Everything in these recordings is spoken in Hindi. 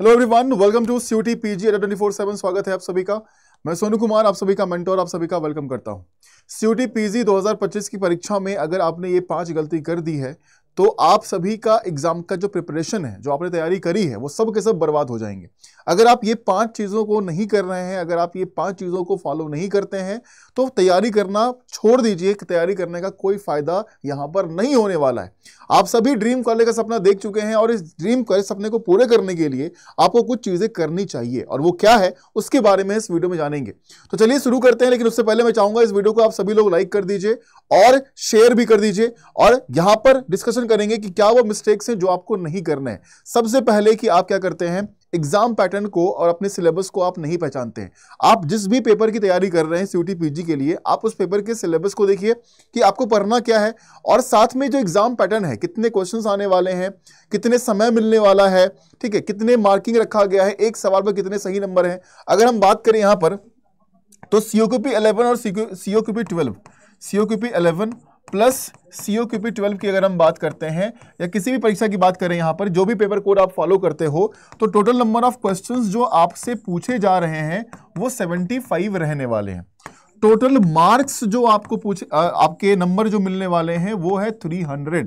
hello everyone welcome to C PG एटा 24 स्वागत है आप सभी का मैं सोनू कुमार आप सभी का मेंटोर आप सभी का वेलकम करता हूं टी पीजी 2025 की परीक्षा में अगर आपने ये पांच गलती कर दी है तो आप सभी का एग्जाम का जो प्रिपरेशन है जो आपने तैयारी करी है वो सब के सब बर्बाद हो जाएंगे अगर आप ये पांच चीज़ों को नहीं कर रहे हैं अगर आप ये पांच चीज़ों को फॉलो नहीं करते हैं तो तैयारी करना छोड़ दीजिए तैयारी करने का कोई फ़ायदा यहाँ पर नहीं होने वाला है आप सभी ड्रीम कॉलेज का सपना देख चुके हैं और इस ड्रीम कॉलेज सपने को पूरे करने के लिए आपको कुछ चीज़ें करनी चाहिए और वो क्या है उसके बारे में इस वीडियो में जानेंगे तो चलिए शुरू करते हैं लेकिन उससे पहले मैं चाहूँगा इस वीडियो को आप सभी लोग लाइक कर दीजिए और शेयर भी कर दीजिए और यहाँ पर डिस्कशन डिस्कशन करेंगे कि क्या वो मिस्टेक्स हैं जो आपको नहीं करने हैं सबसे पहले कि आप क्या करते हैं एग्जाम पैटर्न को और अपने सिलेबस को आप नहीं पहचानते हैं आप जिस भी पेपर की तैयारी कर रहे हैं सी पीजी के लिए आप उस पेपर के सिलेबस को देखिए कि आपको पढ़ना क्या है और साथ में जो एग्जाम पैटर्न है कितने क्वेश्चन आने वाले हैं कितने समय मिलने वाला है ठीक है कितने मार्किंग रखा गया है एक सवाल पर कितने सही नंबर है अगर हम बात करें यहां पर तो सी ओ और C O twelve C O plus C O twelve की अगर हम बात करते हैं या किसी भी परीक्षा की बात करें यहाँ पर जो भी पेपर कोड आप फॉलो करते हो तो टोटल नंबर ऑफ क्वेश्चंस जो आपसे पूछे जा रहे हैं वो 75 रहने वाले हैं टोटल मार्क्स जो आपको पूछ आ, आपके नंबर जो मिलने वाले हैं वो है 300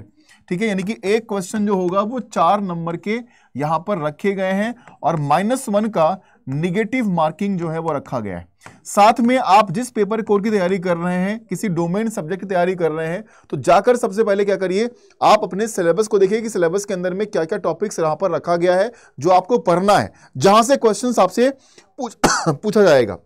ठीक है यानी कि एक क्वेश्चन जो होगा वो चार नंबर के यहाँ पर रखे गए हैं और माइनस वन का निगेटिव मार्किंग जो है वो रखा गया है साथ में आप जिस पेपर कोर की तैयारी कर रहे हैं किसी डोमेन सब्जेक्ट की तैयारी कर रहे हैं तो जाकर सबसे पहले क्या करिए आप अपने सिलेबस को देखिए कि सिलेबस के अंदर में क्या क्या टॉपिक्स यहां पर रखा गया है जो आपको पढ़ना है जहां से क्वेश्चन आपसे पूछ पूछा जाएगा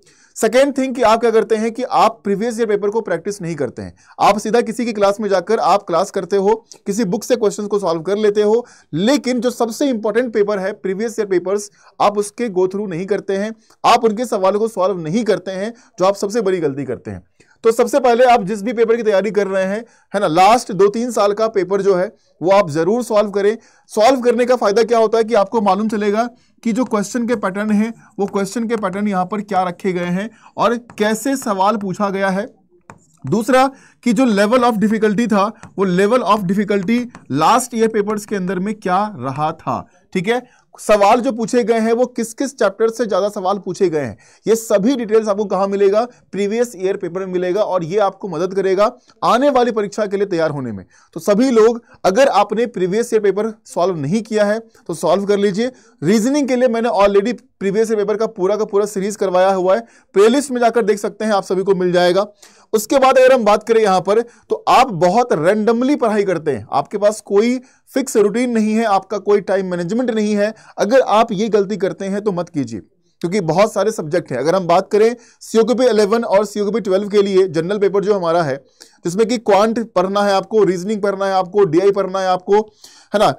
सेकेंड थिंग कि आप क्या करते हैं कि आप प्रीवियस ईयर पेपर को प्रैक्टिस नहीं करते हैं आप सीधा किसी की क्लास में जाकर आप क्लास करते हो किसी बुक से क्वेश्चन को सॉल्व कर लेते हो लेकिन जो सबसे इंपॉर्टेंट पेपर है प्रीवियस ईयर पेपर्स आप उसके गो थ्रू नहीं करते हैं आप उनके सवालों को सॉल्व नहीं करते हैं जो आप सबसे बड़ी गलती करते हैं तो सबसे पहले आप जिस भी पेपर की तैयारी कर रहे हैं है ना लास्ट दो तीन साल का पेपर जो है वो आप जरूर सॉल्व करें सॉल्व करने का फायदा क्या होता है कि आपको मालूम चलेगा कि जो क्वेश्चन के पैटर्न है वो क्वेश्चन के पैटर्न यहाँ पर क्या रखे गए हैं और कैसे सवाल पूछा गया है दूसरा कि जो लेवल ऑफ डिफिकल्टी था वो level of difficulty last year papers के अंदर में क्या रहा था ठीक है सवाल जो पूछे गए हैं वो किस किस चैप्टर से ज़्यादा सवाल पूछे गए हैं ये सभी डिटेल्स आपको कहां मिलेगा प्रीवियस ईयर पेपर में मिलेगा और ये आपको मदद करेगा आने वाली परीक्षा के लिए तैयार होने में तो सभी लोग अगर आपने प्रीवियस ईयर पेपर सॉल्व नहीं किया है तो सॉल्व कर लीजिए रीजनिंग के लिए मैंने ऑलरेडी प्रीवियस पेपर का पूरा का पूरा सीरीज करवाया हुआ है प्लेलिस्ट में जाकर देख सकते हैं आप सभी को मिल जाएगा उसके बाद अगर हम बात करें यहां पर तो आप बहुत रैंडमली पढ़ाई करते हैं आपके पास कोई फिक्स रूटीन नहीं है आपका कोई टाइम मैनेजमेंट नहीं है अगर आप ये गलती करते हैं तो मत कीजिए क्योंकि बहुत सारे सब्जेक्ट हैं अगर हम बात करें सी ओ और सी ओ ट्वेल्व के लिए जनरल पेपर जो हमारा है जिसमें कि क्वांट पढ़ना है आपको रीजनिंग पढ़ना है आपको डी पढ़ना है आपको है ना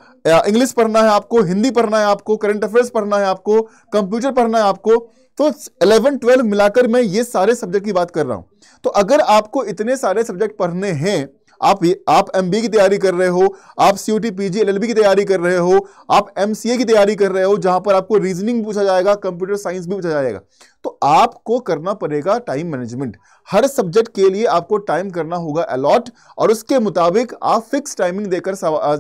इंग्लिश पढ़ना है आपको हिंदी पढ़ना है आपको करंट अफेयर्स पढ़ना है आपको कंप्यूटर पढ़ना है आपको तो इलेवन ट्वेल्व मिलाकर मैं ये सारे सब्जेक्ट की बात कर रहा हूँ तो अगर आपको इतने सारे सब्जेक्ट पढ़ने हैं आप आप एमबीए की तैयारी कर रहे हो आप सीयूटी पीजी एलएलबी की तैयारी कर रहे हो आप एमसीए की तैयारी कर रहे हो जहां पर आपको रीजनिंग पूछा जाएगा कंप्यूटर साइंस भी पूछा जाएगा तो आपको करना पड़ेगा टाइम मैनेजमेंट हर सब्जेक्ट के लिए आपको टाइम करना होगा अलॉट और उसके मुताबिक आप फिक्स टाइमिंग देकर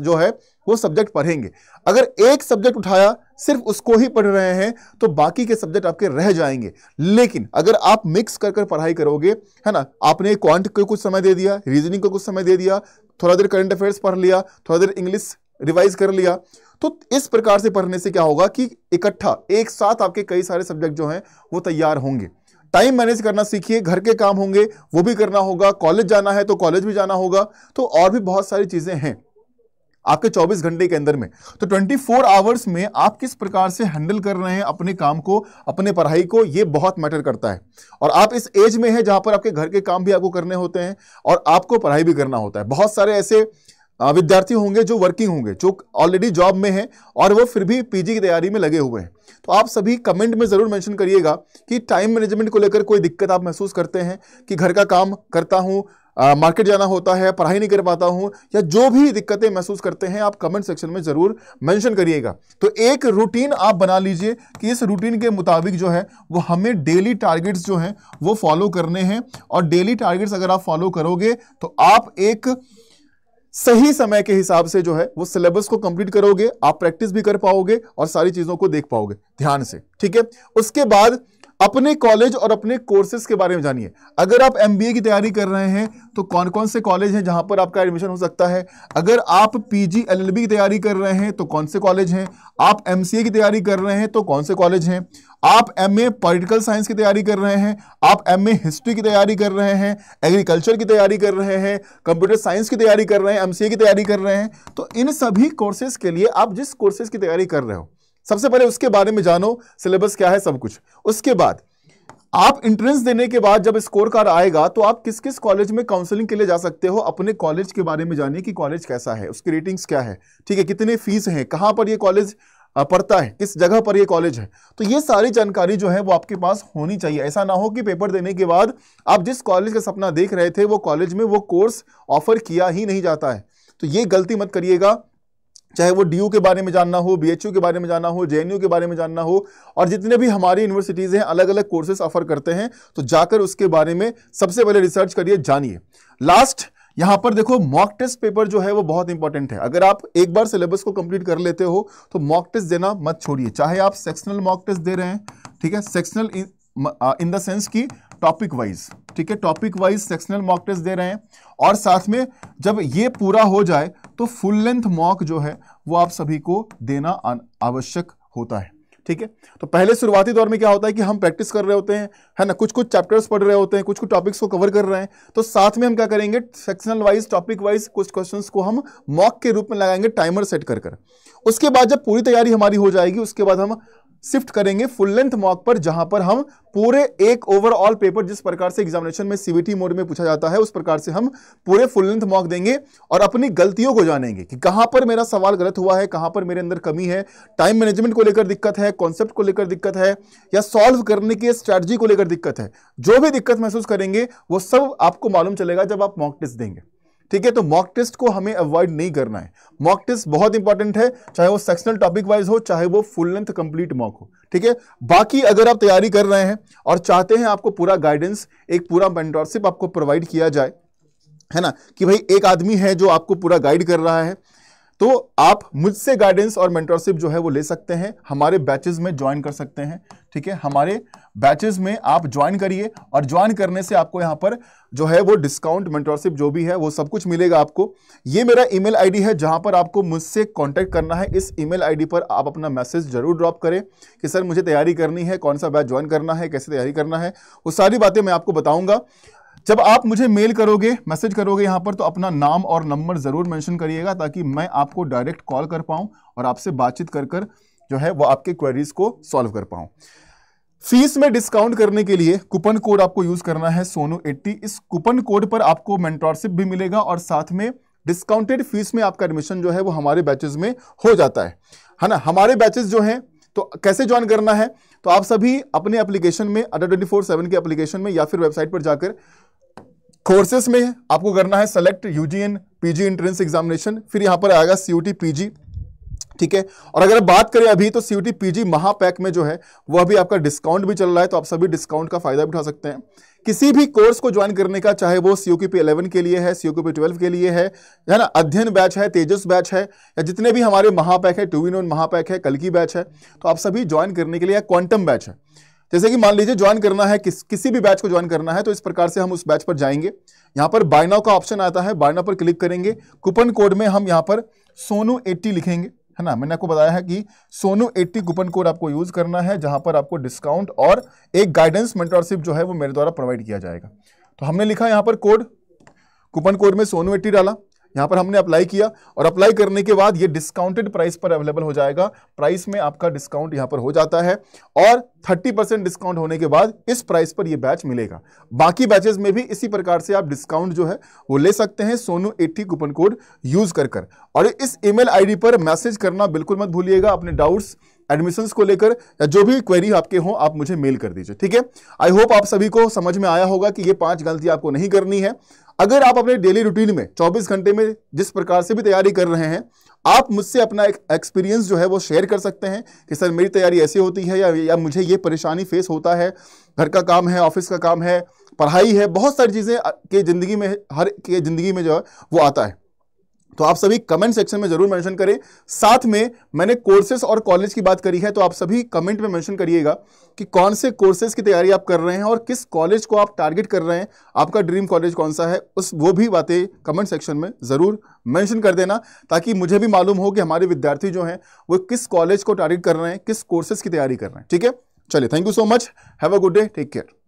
जो है वो सब्जेक्ट पढ़ेंगे अगर एक सब्जेक्ट उठाया सिर्फ उसको ही पढ़ रहे हैं तो बाकी के सब्जेक्ट आपके रह जाएंगे लेकिन अगर आप मिक्स कर कर पढ़ाई करोगे है ना आपने क्वांट को कुछ समय दे दिया रीजनिंग को कुछ समय दे दिया थोड़ा देर करंट अफेयर्स पढ़ लिया थोड़ा देर इंग्लिश रिवाइज कर लिया तो इस प्रकार से पढ़ने से क्या होगा कि इकट्ठा एक साथ आपके कई सारे सब्जेक्ट जो हैं वो तैयार होंगे टाइम मैनेज करना सीखिए घर के काम होंगे वो भी करना होगा कॉलेज जाना है तो कॉलेज भी जाना होगा तो और भी बहुत सारी चीज़ें हैं आपके 24 घंटे के अंदर में तो 24 आवर्स में आप किस प्रकार से हैंडल कर रहे हैं अपने काम को अपने पढ़ाई को ये बहुत मैटर करता है और आप इस एज में है जहां पर आपके घर के काम भी आपको करने होते हैं और आपको पढ़ाई भी करना होता है बहुत सारे ऐसे विद्यार्थी होंगे जो वर्किंग होंगे जो ऑलरेडी जॉब में हैं और वो फिर भी पीजी की तैयारी में लगे हुए हैं तो आप सभी कमेंट में ज़रूर मेंशन करिएगा कि टाइम मैनेजमेंट को लेकर कोई दिक्कत आप महसूस करते हैं कि घर का काम करता हूं मार्केट जाना होता है पढ़ाई नहीं कर पाता हूँ या जो भी दिक्कतें महसूस करते हैं आप कमेंट सेक्शन में ज़रूर मेंशन करिएगा तो एक रूटीन आप बना लीजिए कि इस रूटीन के मुताबिक जो है वो हमें डेली टारगेट्स जो हैं वो फॉलो करने हैं और डेली टारगेट्स अगर आप फॉलो करोगे तो आप एक सही समय के हिसाब से जो है वो सिलेबस को कंप्लीट करोगे आप प्रैक्टिस भी कर पाओगे और सारी चीज़ों को देख पाओगे ध्यान से ठीक है उसके बाद अपने कॉलेज और अपने कोर्सेज के बारे में जानिए अगर आप एमबीए की तैयारी कर रहे हैं तो कौन कौन से कॉलेज हैं जहां पर आपका एडमिशन हो सकता है अगर आप पीजी एलएलबी की तैयारी कर रहे हैं तो कौन से कॉलेज हैं आप एमसीए की तैयारी कर रहे हैं तो कौन से कॉलेज हैं आप ए पॉलिटिकल साइंस की तैयारी कर रहे हैं आप ए हिस्ट्री की तैयारी कर रहे हैं एग्रीकल्चर की तैयारी कर रहे हैं कंप्यूटर साइंस की तैयारी कर रहे हैं एमसीए की तैयारी कर रहे हैं तो इन सभी कोर्सेज के लिए आप जिस कोर्सेज की तैयारी कर रहे हो सबसे पहले उसके बारे में जानो सिलेबस क्या है सब कुछ उसके बाद आप इंट्रेंस देने के बाद जब स्कोर कार्ड आएगा तो आप किस किस कॉलेज में काउंसलिंग के लिए जा सकते हो अपने कॉलेज के बारे में जानिए कि कॉलेज कैसा है उसकी रेटिंग्स क्या है ठीक है कितने फीस हैं कहाँ पर ये कॉलेज पढ़ता है किस जगह पर ये कॉलेज है तो ये सारी जानकारी जो है वो आपके पास होनी चाहिए ऐसा ना हो कि पेपर देने के बाद आप जिस कॉलेज का सपना देख रहे थे वो कॉलेज में वो कोर्स ऑफर किया ही नहीं जाता है तो ये गलती मत करिएगा चाहे वो डी के बारे में जानना हो बी के बारे में जानना हो जे के बारे में जानना हो और जितने भी हमारी यूनिवर्सिटीज़ हैं अलग अलग कोर्सेज ऑफर करते हैं तो जाकर उसके बारे में सबसे पहले रिसर्च करिए जानिए लास्ट यहाँ पर देखो मॉक टेस्ट पेपर जो है वो बहुत इंपॉर्टेंट है अगर आप एक बार सिलेबस को कंप्लीट कर लेते हो तो मॉक टेस्ट देना मत छोड़िए चाहे आप सेक्शनल मॉक टेस्ट दे रहे हैं ठीक है सेक्शनल इन द सेंस की टॉपिक वाइज ठीक है topic wise sectional mock test दे रहे हैं और साथ में जब ये पूरा हो जाए तो फुल लेंथ मॉक जो है वो आप सभी को देना आवश्यक होता है ठीक है तो पहले शुरुआती दौर में क्या होता है कि हम प्रैक्टिस कर रहे होते हैं है ना कुछ कुछ चैप्टर्स पढ़ रहे होते हैं कुछ कुछ टॉपिक्स को कवर कर रहे हैं तो साथ में हम क्या करेंगे सेक्शनल वाइज टॉपिक वाइज कुछ क्वेश्चन को हम मॉक के रूप में लगाएंगे टाइमर सेट कर कर उसके बाद जब पूरी तैयारी हमारी हो जाएगी उसके बाद हम शिफ्ट करेंगे फुल लेंथ मॉक पर जहां पर हम पूरे एक ओवरऑल पेपर जिस प्रकार से एग्जामिनेशन में सीबीटी मोड में पूछा जाता है उस प्रकार से हम पूरे फुल लेंथ मॉक देंगे और अपनी गलतियों को जानेंगे कि कहां पर मेरा सवाल गलत हुआ है कहां पर मेरे अंदर कमी है टाइम मैनेजमेंट को लेकर दिक्कत है कॉन्सेप्ट को लेकर दिक्कत है या सॉल्व करने की स्ट्रैटेजी को लेकर दिक्कत है जो भी दिक्कत महसूस करेंगे वो सब आपको मालूम चलेगा जब आप मॉक टेस्ट देंगे ठीक है तो मॉक टेस्ट को हमें अवॉइड नहीं करना है मॉक टेस्ट बहुत इंपॉर्टेंट है चाहे वो सेक्शनल टॉपिक वाइज हो चाहे वो फुल लेंथ कंप्लीट मॉक हो ठीक है बाकी अगर आप तैयारी कर रहे हैं और चाहते हैं आपको पूरा गाइडेंस एक पूरा मेंटोरशिप आपको प्रोवाइड किया जाए है ना कि भाई एक आदमी है जो आपको पूरा गाइड कर रहा है तो आप मुझसे गाइडेंस और मेंटरशिप जो है वो ले सकते हैं हमारे बैचेज में ज्वाइन कर सकते हैं ठीक है हमारे बैचेज में आप ज्वाइन करिए और ज्वाइन करने से आपको यहां पर जो है वो डिस्काउंट मेंटरशिप जो भी है वो सब कुछ मिलेगा आपको ये मेरा ईमेल आईडी है जहां पर आपको मुझसे कांटेक्ट करना है इस ईमेल आईडी पर आप अपना मैसेज जरूर ड्रॉप करें कि सर मुझे तैयारी करनी है कौन सा बैच ज्वाइन करना है कैसे तैयारी करना है वो सारी बातें मैं आपको बताऊँगा जब आप मुझे मेल करोगे मैसेज करोगे यहाँ पर तो अपना नाम और नंबर ज़रूर मेंशन करिएगा ताकि मैं आपको डायरेक्ट कॉल कर पाऊँ और आपसे बातचीत कर कर जो है वो आपके क्वेरीज को सॉल्व कर पाऊँ फीस में डिस्काउंट करने के लिए कूपन कोड आपको यूज़ करना है सोनू एट्टी इस कूपन कोड पर आपको मेंटोरशिप भी मिलेगा और साथ में डिस्काउंटेड फीस में आपका एडमिशन जो है वो हमारे बैचेज में हो जाता है है ना हमारे बैचेज जो हैं तो कैसे ज्वाइन करना है तो आप सभी अपने एप्लीकेशन में अडर ट्वेंटी फोर सेवन के एप्लीकेशन में या फिर वेबसाइट पर जाकर कोर्सेस में आपको करना है select UG and PG entrance examination फिर यहाँ पर आएगा सीयूटी पीजी ठीक है और अगर बात करें अभी तो सीयूटी पीजी महापैक में जो है वो अभी आपका डिस्काउंट भी चल रहा है तो आप सभी डिस्काउंट का फायदा उठा सकते हैं किसी भी कोर्स को ज्वाइन करने का चाहे वो की पी इलेवन के लिए है सी पी ट्वेल्व के लिए है या ना अध्ययन बैच है तेजस बैच है या जितने भी हमारे महापैक है टू इन वन महापैक है कल की बैच है तो आप सभी ज्वाइन करने के लिए क्वांटम बैच है जैसे कि मान लीजिए ज्वाइन करना है किस किसी भी बैच को ज्वाइन करना है तो इस प्रकार से हम उस बैच पर जाएंगे यहाँ पर बायनाव का ऑप्शन आता है बायनाव पर क्लिक करेंगे कूपन कोड में हम यहाँ पर सोनू एट्टी लिखेंगे है ना मैंने आपको बताया है कि सोनू एट्टी कूपन कोड आपको यूज़ करना है जहां पर आपको डिस्काउंट और एक गाइडेंस मेंटरशिप जो है वो मेरे द्वारा प्रोवाइड किया जाएगा तो हमने लिखा यहाँ पर कोड कूपन कोड में सोनू एट्टी डाला यहां पर हमने अप्लाई किया और अप्लाई करने के बाद ये डिस्काउंटेड प्राइस पर अवेलेबल हो जाएगा प्राइस में आपका डिस्काउंट यहां पर हो जाता है और 30 परसेंट डिस्काउंट होने के बाद इस प्राइस पर ये बैच मिलेगा बाकी बैचेस में भी इसी प्रकार से आप डिस्काउंट जो है वो ले सकते हैं Sonu eighty coupon code use कर कर और इस ईमेल आईडी पर मैसेज करना बिल्कुल मत भूलिएगा अपने डाउट्स एडमिशन्स को लेकर या जो भी क्वेरी आपके हो आप मुझे मेल कर दीजिए ठीक है आई होप आप सभी को समझ में आया होगा कि ये पांच गलती आपको नहीं करनी है अगर आप अपने डेली रूटीन में 24 घंटे में जिस प्रकार से भी तैयारी कर रहे हैं आप मुझसे अपना एक एक्सपीरियंस जो है वो शेयर कर सकते हैं कि सर मेरी तैयारी ऐसी होती है या, या मुझे ये परेशानी फेस होता है घर का काम है ऑफिस का काम है पढ़ाई है बहुत सारी चीज़ें के ज़िंदगी में हर के ज़िंदगी में जो है वो आता है तो आप सभी कमेंट सेक्शन में जरूर मेंशन करें साथ में मैंने कोर्सेज और कॉलेज की बात करी है तो आप सभी कमेंट में मेंशन करिएगा कि कौन से कोर्सेज की तैयारी आप कर रहे हैं और किस कॉलेज को आप टारगेट कर रहे हैं आपका ड्रीम कॉलेज कौन सा है उस वो भी बातें कमेंट सेक्शन में ज़रूर मेंशन कर देना ताकि मुझे भी मालूम हो कि हमारे विद्यार्थी जो हैं वो किस कॉलेज को टारगेट कर रहे हैं किस कोर्सेज की तैयारी कर रहे हैं ठीक है चलिए thank you so much have a good day take care